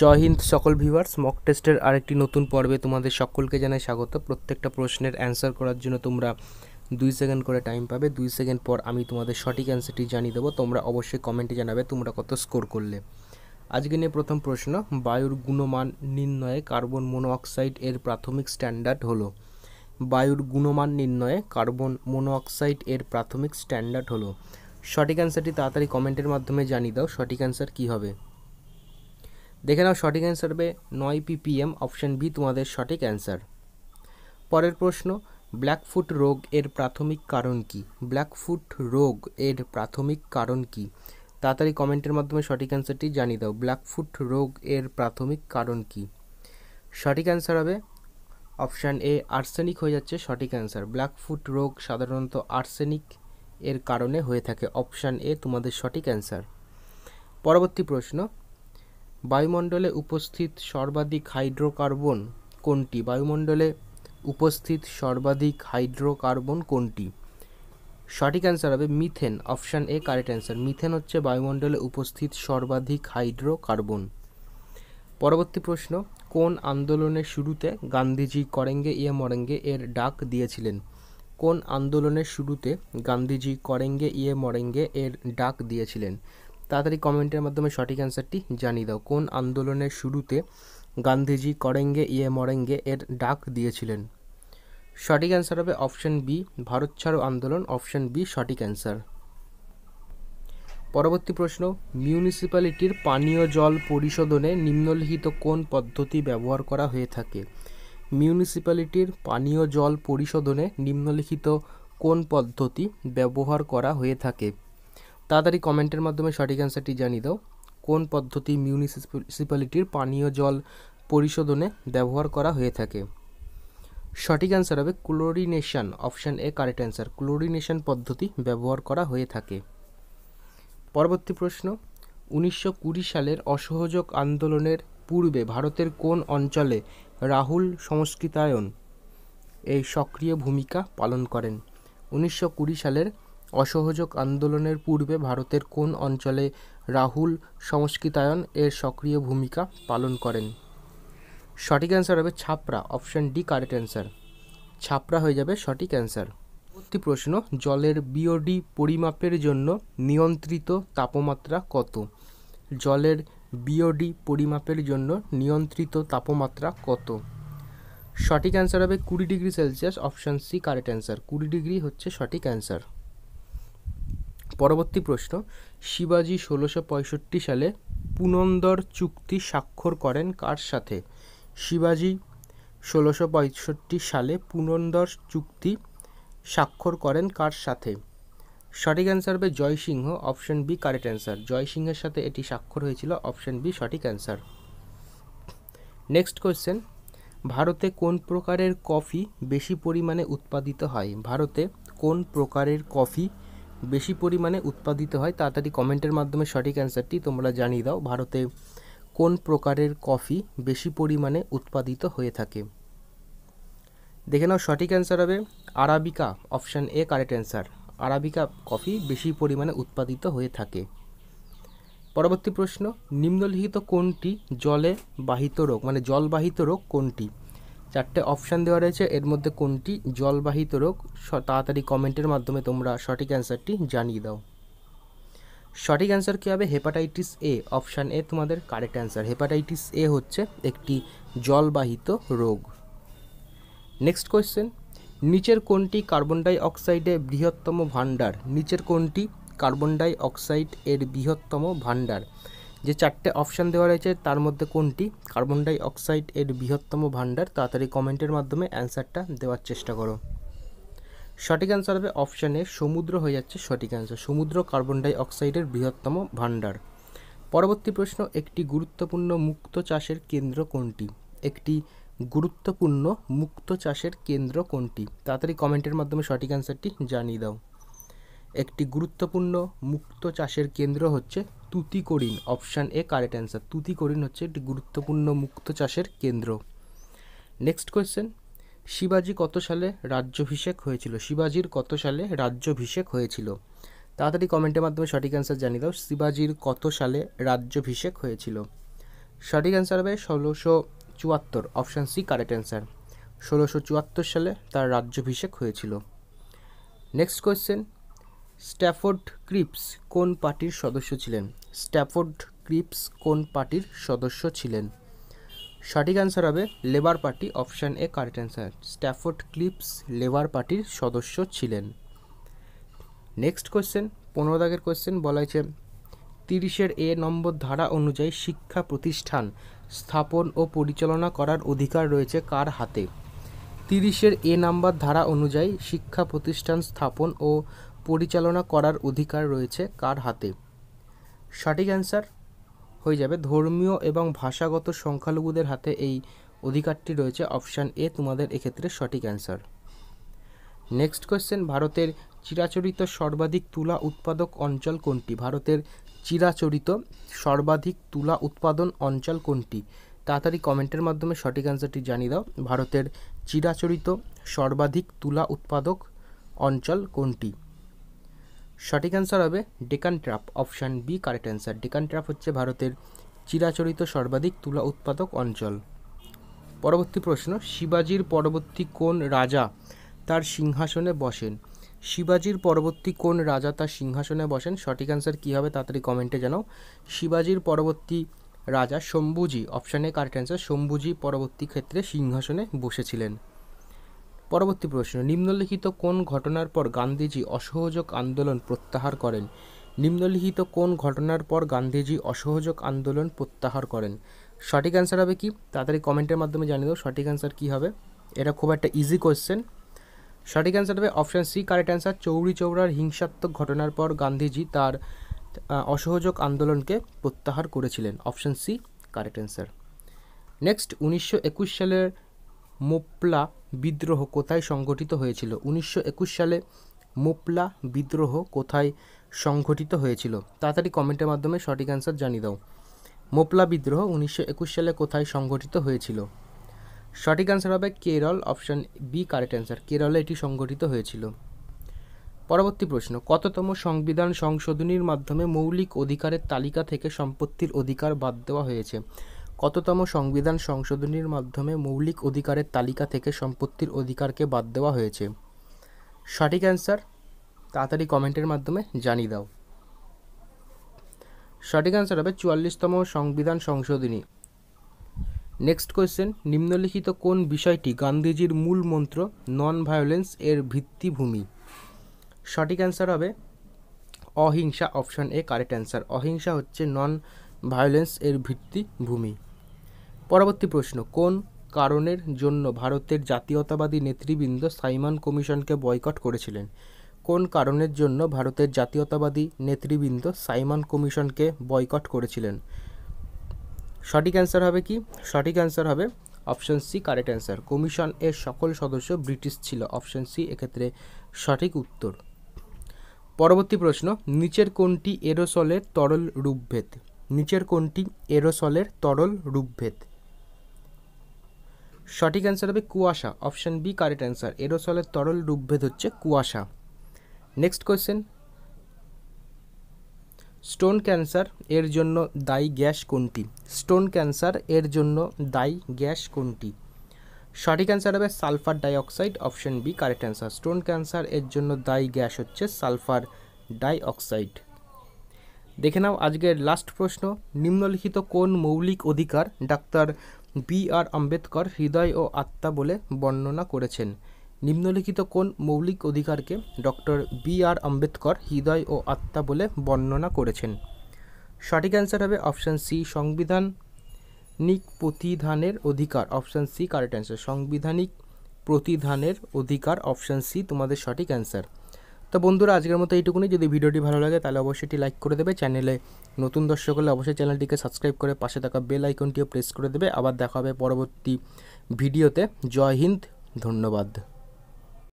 জয় হিন্দ সকল viewers mock টেস্টের আরেকটি নতুন পর্বে তোমাদের সকলকে জানাই স্বাগত প্রত্যেকটা প্রশ্নের অ্যান্সার করার জন্য তোমরা দুই সেকেন্ড করে টাইম পাবে দুই সেকেন্ড পর আমি তোমাদের সঠিক অ্যান্সারটি জানিয়ে দেবো তোমরা অবশ্যই কমেন্টে জানাবে তোমরা কত স্কোর করলে আজকে নিয়ে প্রথম প্রশ্ন বায়ুর গুণমান নির্ণয়ে কার্বন মোনোঅক্সাইড এর প্রাথমিক স্ট্যান্ডার্ড হলো বায়ুর গুণমান নির্ণয়ে কার্বন মোনোঅক্সাইড এর প্রাথমিক স্ট্যান্ডার্ড হলো সঠিক অ্যান্সারটি তাড়াতাড়ি কমেন্টের মাধ্যমে জানিয়ে দাও সঠিক অ্যান্সার কী হবে দেখে নাও সঠিক অ্যান্সার হবে নয় পিপিএম অপশান বি তোমাদের সঠিক অ্যান্সার পরের প্রশ্ন ব্ল্যাকফুট রোগ এর প্রাথমিক কারণ কি ব্ল্যাকফুট রোগ এর প্রাথমিক কারণ কি তাড়াতাড়ি কমেন্টের মাধ্যমে সঠিক অ্যান্সারটি জানিয়ে দাও ব্ল্যাকফুট রোগ এর প্রাথমিক কারণ কি সঠিক অ্যান্সার হবে অপশান এ আর্সেনিক হয়ে যাচ্ছে সঠিক অ্যান্সার ব্ল্যাকফুট রোগ সাধারণত আর্সেনিক এর কারণে হয়ে থাকে অপশান এ তোমাদের সঠিক অ্যান্সার পরবর্তী প্রশ্ন বায়ুমণ্ডলে উপস্থিত সর্বাধিক হাইড্রোকার্বন কোনটি বায়ুমণ্ডলে উপস্থিত সর্বাধিক হাইড্রোকার্বন কোনটি সঠিক অ্যান্সার হবে methane option A correct answer methane হচ্ছে বায়ুমণ্ডলে উপস্থিত সর্বাধিক হাইড্রোকার্বন পরবর্তী প্রশ্ন কোন আন্দোলনের শুরুতে গান্ধীজি করেঙ্গে ইয়ে মরেঙ্গে এর ডাক দিয়েছিলেন কোন আন্দোলনের শুরুতে গান্ধীজি করেঙ্গে ইয়ে মরেঙ্গে এর ডাক দিয়েছিলেন তাড়াতাড়ি কমেন্টের মাধ্যমে সঠিক অ্যান্সারটি জানিয়ে দাও কোন আন্দোলনের শুরুতে গান্ধীজি করেঙ্গে ইয়ে মরেঙ্গে এর ডাক দিয়েছিলেন সঠিক অ্যান্সার হবে অপশন বি ভারত ছাড়ো আন্দোলন অপশন বি সঠিক অ্যান্সার পরবর্তী প্রশ্ন মিউনিসিপ্যালিটির পানীয় জল পরিশোধনে নিম্নলিখিত কোন পদ্ধতি ব্যবহার করা হয়ে থাকে মিউনিসিপ্যালিটির পানীয় জল পরিশোধনে নিম্নলিখিত কোন পদ্ধতি ব্যবহার করা হয়ে থাকে তাড়াতাড়ি কমেন্টের মাধ্যমে সঠিক অ্যান্সারটি জানিয়ে দাও কোন পদ্ধতি মিউনিসিপ্যালিটির পানীয় জল পরিশোধনে ব্যবহার করা হয়ে থাকে সঠিক অ্যান্সার হবে chlorination option A correct answer chlorination পদ্ধতি ব্যবহার করা হয়ে থাকে পরবর্তী প্রশ্ন উনিশশো সালের অসহযোগ আন্দোলনের পূর্বে ভারতের কোন অঞ্চলে রাহুল সংস্কৃতায়ন এই সক্রিয় ভূমিকা পালন করেন উনিশশো সালের অসহযোগ আন্দোলনের পূর্বে ভারতের কোন অঞ্চলে রাহুল সংস্কৃতায়ন এর সক্রিয় ভূমিকা পালন করেন সঠিক অ্যান্সার হবে Chhapra option D correct answer Chhapra হয়ে যাবে সঠিক অ্যান্সার পরবর্তী প্রশ্ন জলের বিওডি পরিমাপের জন্য নিয়ন্ত্রিত তাপমাত্রা কত জলের বিওডি পরিমাপের জন্য নিয়ন্ত্রিত তাপমাত্রা কত সঠিক অ্যান্সার হবে কুড়ি degree Celsius option C correct answer কুড়ি ডিগ্রি হচ্ছে সঠিক অ্যান্সার পরবর্তী প্রশ্ন শিবাজি ষোলোশো পঁয়ষট্টি সালে পুনন্দর চুক্তি স্বাক্ষর করেন কার সাথে শিবাজি ষোলোশো পঁয়ষট্টি সালে পুনন্দর চুক্তি স্বাক্ষর করেন কার সাথে সঠিক অ্যান্সার হবে Jai Singh option B correct answer জয়সিংহের সাথে এটি স্বাক্ষর হয়েছিল অপশন বি সঠিক অ্যান্সার নেক্সট কোয়েশ্চেন ভারতে কোন প্রকারের কফি বেশি পরিমাণে উৎপাদিত হয় ভারতে কোন প্রকারের কফি বেশি পরিমাণে উৎপাদিত হয় তাড়াতাড়ি কমেন্টের মাধ্যমে সঠিক অ্যান্সারটি তোমরা জানিয়ে দাও ভারতে কোন প্রকারের কফি বেশি পরিমাণে উৎপাদিত হয়ে থাকে দেখে নাও সঠিক অ্যান্সার হবে arabica option A correct answer arabica coffee বেশি পরিমাণে উৎপাদিত হয়ে থাকে পরবর্তী প্রশ্ন নিম্নলিখিত কোনটি জলে বাহিত রোগ মানে জলবাহিত রোগ কোনটি চারটে অপশান দেওয়া রয়েছে এর মধ্যে কোনটি জলবাহিত রোগ তাড়াতাড়ি কমেন্টের মাধ্যমে তোমরা সঠিক অ্যান্সারটি জানিয়ে দাও সঠিক অ্যান্সার কী হবে হেপাটাইটিস এ অপশান এ তোমাদের কারেক্ট অ্যান্সার হেপাটাইটিস এ হচ্ছে একটি জলবাহিত রোগ নেক্সট কোয়েশ্চেন নিচের কোনটি কার্বন ডাই অক্সাইডের বৃহত্তম ভাণ্ডার নিচের কোনটি কার্বন ডাই অক্সাইড এর বৃহত্তম ভাণ্ডার যে চারটে অপশান দেওয়া রয়েছে তার মধ্যে কোনটি কার্বন ডাই অক্সাইড এর বৃহত্তম ভাণ্ডার তাড়াতাড়ি কমেন্টের মাধ্যমে অ্যান্সারটা দেওয়ার চেষ্টা করো সঠিক অ্যান্সার হবে অপশানে সমুদ্র হয়ে যাচ্ছে সঠিক অ্যান্সার সমুদ্র কার্বন ডাইঅক্সাইডের বৃহত্তম ভাণ্ডার পরবর্তী প্রশ্ন একটি গুরুত্বপূর্ণ মুক্ত চাষের কেন্দ্র কোনটি একটি গুরুত্বপূর্ণ মুক্ত চাষের কেন্দ্র কোনটি তাড়াতাড়ি কমেন্টের মাধ্যমে সঠিক অ্যান্সারটি জানিয়ে দাও একটি গুরুত্বপূর্ণ মুক্ত চাষের কেন্দ্র হচ্ছে Tuticorin option A correct answer Tuticorin হচ্ছে একটি গুরুত্বপূর্ণ মুক্ত চাষের কেন্দ্র নেক্সট কোয়েশ্চেন শিবাজি কত সালে রাজ্যভিষেক হয়েছিল শিবাজির কত সালে রাজ্যভিষেক হয়েছিল তাড়াতাড়ি কমেন্টের মাধ্যমে সঠিক অ্যান্সার জানিয়ে দাও শিবাজির কত সালে রাজ্যভিষেক হয়েছিল সঠিক অ্যান্সার হবে ষোলোশো চুয়াত্তর অপশান সি কারেক্ট অ্যান্সার ষোলোশো চুয়াত্তর সালে তার রাজ্যভিষেক হয়েছিল নেক্সট কোয়েশ্চেন স্ট্যাফোর্ড ক্রিপস কোন পার্টির সদস্য ছিলেন স্ট্যাফোর্ড ক্রিপস কোন পার্টির সদস্য ছিলেন সঠিক অ্যান্সার হবে Labour Party option A correct answer Stafford Cripps Labour পার্টির সদস্য ছিলেন নেক্সট কোয়েশ্চেন পনেরো দাগের কোয়েশ্চেন বলা হয়েছে তিরিশের এ নম্বর ধারা অনুযায়ী শিক্ষা প্রতিষ্ঠান স্থাপন ও পরিচালনা করার অধিকার রয়েছে কার হাতে তিরিশের এ নাম্বার ধারা অনুযায়ী শিক্ষা প্রতিষ্ঠান স্থাপন ও পরিচালনা করার অধিকার রয়েছে কার হাতে সঠিক অ্যান্সার হয়ে যাবে ধর্মীয় এবং ভাষাগত সংখ্যালঘুদের হাতে এই অধিকারটি রয়েছে অপশান এ তোমাদের এক্ষেত্রে সঠিক অ্যান্সার নেক্সট কোয়েশ্চেন ভারতের চিরাচরিত সর্বাধিক তুলা উৎপাদক অঞ্চল কোনটি ভারতের চিরাচরিত সর্বাধিক তুলা উৎপাদন অঞ্চল কোনটি তাড়াতাড়ি কমেন্টের মাধ্যমে সঠিক অ্যান্সারটি জানিয়ে দাও ভারতের চিরাচরিত সর্বাধিক তুলা উৎপাদক অঞ্চল কোনটি সঠিক অ্যান্সার হবে Deccan trap option B correct answer Deccan trap হচ্ছে ভারতের চিরাচরিত সর্বাধিক তুলা উৎপাদক অঞ্চল পরবর্তী প্রশ্ন শিবাজির পরবর্তী কোন রাজা তার সিংহাসনে বসেন শিবাজির পরবর্তী কোন রাজা তার সিংহাসনে বসেন সঠিক অ্যান্সার কী হবে তাড়াতাড়ি কমেন্টে জানাও শিবাজির পরবর্তী রাজা শম্ভুজি অপশানে কারেক্ট অ্যান্সার শম্ভুজি পরবর্তী ক্ষেত্রে সিংহাসনে বসেছিলেন পরবর্তী প্রশ্ন নিম্নলিখিত কোন ঘটনার পর গান্ধীজি অসহযোগ আন্দোলন প্রত্যাহার করেন নিম্নলিখিত কোন ঘটনার পর গান্ধীজি অসহযোগ আন্দোলন প্রত্যাহার করেন সঠিক অ্যান্সার হবে কি তাড়াতাড়ি কমেন্টের মাধ্যমে জানিয়ে দেবো সঠিক অ্যান্সার কী হবে এটা খুব একটা ইজি কোয়েশ্চেন সঠিক অ্যান্সার হবে অপশান সি কারেক্ট অ্যান্সার চৌরি চৌড়ার হিংসাত্মক ঘটনার পর গান্ধীজি তার অসহযোগ আন্দোলনকে প্রত্যাহার করেছিলেন option C correct answer next উনিশশো সালের মোপলা বিদ্রোহ কোথায় সংঘটিত হয়েছিল উনিশশো একুশ সালে মোপলা বিদ্রোহ কোথায় সংঘটিত হয়েছিল তাড়াতাড়ি কমেন্টের মাধ্যমে সঠিক অ্যান্সার জানিয়ে দাও মোপলা বিদ্রোহ উনিশশো একুশ সালে কোথায় সংঘটিত হয়েছিল সঠিক অ্যান্সার হবে Kerala option B correct answer কেরলে এটি সংঘটিত হয়েছিল পরবর্তী প্রশ্ন কততম সংবিধান সংশোধনীর মাধ্যমে মৌলিক অধিকারের তালিকা থেকে সম্পত্তির অধিকার বাদ দেওয়া হয়েছে কততম সংবিধান সংশোধনীর মাধ্যমে মৌলিক অধিকারের তালিকা থেকে সম্পত্তির অধিকারকে বাদ দেওয়া হয়েছে সঠিক অ্যান্সার তাড়াতাড়ি কমেন্টের মাধ্যমে জানিয়ে দাও সঠিক অ্যান্সার হবে চুয়াল্লিশতম সংবিধান সংশোধনী নেক্সট কোয়েশ্চেন নিম্নলিখিত কোন বিষয়টি গান্ধীজির মূল মন্ত্র নন ভায়োলেন্স এর ভিত্তিভূমি সঠিক অ্যান্সার হবে অহিংসা অপশন এ কারেক্ট অ্যান্সার অহিংসা হচ্ছে নন ভায়োলেন্স এর ভিত্তিভূমি পরবর্তী প্রশ্ন কোন কারণের জন্য ভারতের জাতীয়তাবাদী নেতৃবৃন্দ সাইমন কমিশনকে বয়কট করেছিলেন কোন কারণের জন্য ভারতের জাতীয়তাবাদী নেতৃবৃন্দ সাইমন কমিশনকে বয়কট করেছিলেন সঠিক অ্যান্সার হবে কি সঠিক অ্যান্সার হবে option C correct answer commission এর সকল সদস্য ব্রিটিশ ছিল অপশন সি এক্ষেত্রে সঠিক উত্তর পরবর্তী প্রশ্ন নিচের কোনটি এরোসলের তরল রূপভেদ নিচের কোনটি এরোসলের তরল রূপভেদ সঠিক অ্যান্সার হবে কুয়াশা অপশান বি কারেক্ট অ্যান্সার এরোসলের তরল রূপভেদ হচ্ছে কুয়াশা নেক্সট কোয়েশ্চেন স্টোন ক্যান্সার এর জন্য দায়ী গ্যাস কোনটি স্টোন ক্যান্সার এর জন্য দায়ী গ্যাস কোনটি সঠিক অ্যান্সার হবে sulphur dioxide option B correct answer stone cancer এর জন্য দায়ী গ্যাস হচ্ছে সালফার ডাইঅক্সাইড দেখে নাও আজকের লাস্ট প্রশ্ন নিম্নলিখিত কোন মৌলিক অধিকার ডাক্তার বি আর আম্বেদকর হৃদয় ও আত্মা বলে বর্ণনা করেছেন নিম্নলিখিত কোন মৌলিক অধিকারকে ডক্টর বি আর আম্বেদকর হৃদয় ও আত্মা বলে বর্ণনা করেছেন সঠিক অ্যান্সার হবে অপশান সি সংবিধানিক প্রতিধানের অধিকার অপশান সি কারেক্ট অ্যান্সার সংবিধানিক প্রতিধানের অধিকার অপশান সি তোমাদের সঠিক অ্যান্সার তো বন্ধুরা আজকের মতো এইটুকুনি যদি ভিডিওটি ভালো লাগে তাহলে অবশ্যই এটি লাইক করে দেবে চ্যানেলে নতুন দর্শক হলে অবশ্যই চ্যানেলটিকে সাবস্ক্রাইব করে পাশে থাকা বেল আইকনটিও প্রেস করে দেবে আবার দেখা হবে পরবর্তী ভিডিওতে জয় হিন্দ ধন্যবাদ